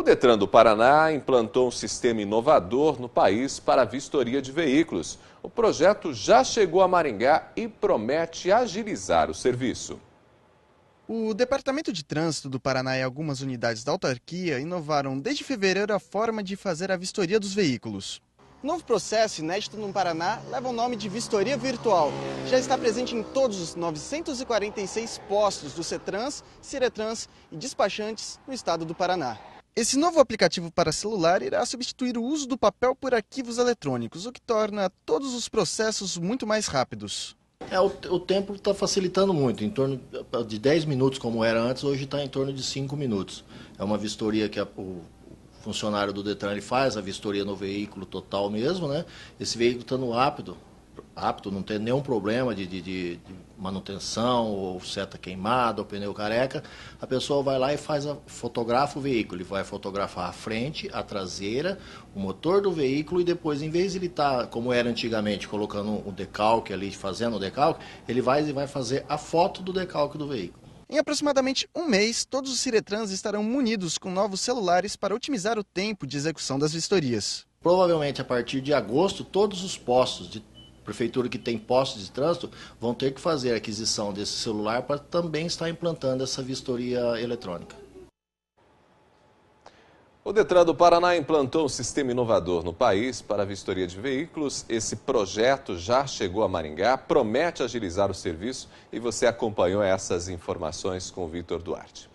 O Detran do Paraná implantou um sistema inovador no país para a vistoria de veículos. O projeto já chegou a Maringá e promete agilizar o serviço. O Departamento de Trânsito do Paraná e algumas unidades da autarquia inovaram desde fevereiro a forma de fazer a vistoria dos veículos. O novo processo inédito no Paraná leva o nome de vistoria virtual. Já está presente em todos os 946 postos do CETRANS, CIRETRANS e despachantes no estado do Paraná. Esse novo aplicativo para celular irá substituir o uso do papel por arquivos eletrônicos, o que torna todos os processos muito mais rápidos. É, o, o tempo está facilitando muito, em torno de 10 minutos, como era antes, hoje está em torno de 5 minutos. É uma vistoria que a, o funcionário do Detran ele faz, a vistoria no veículo total mesmo, né? Esse veículo tá no apto, apto, não tem nenhum problema de, de, de, de manutenção, ou seta queimada, ou pneu careca, a pessoa vai lá e faz a, fotografa o veículo. Ele vai fotografar a frente, a traseira, o motor do veículo e depois, em vez de ele estar, tá, como era antigamente, colocando o decalque ali, fazendo o decalque, ele vai e vai fazer a foto do decalque do veículo. Em aproximadamente um mês, todos os Ciretrans estarão munidos com novos celulares para otimizar o tempo de execução das vistorias. Provavelmente a partir de agosto, todos os postos de prefeitura que tem postos de trânsito vão ter que fazer aquisição desse celular para também estar implantando essa vistoria eletrônica. O Detran do Paraná implantou um sistema inovador no país para a vistoria de veículos. Esse projeto já chegou a Maringá, promete agilizar o serviço e você acompanhou essas informações com o Vitor Duarte.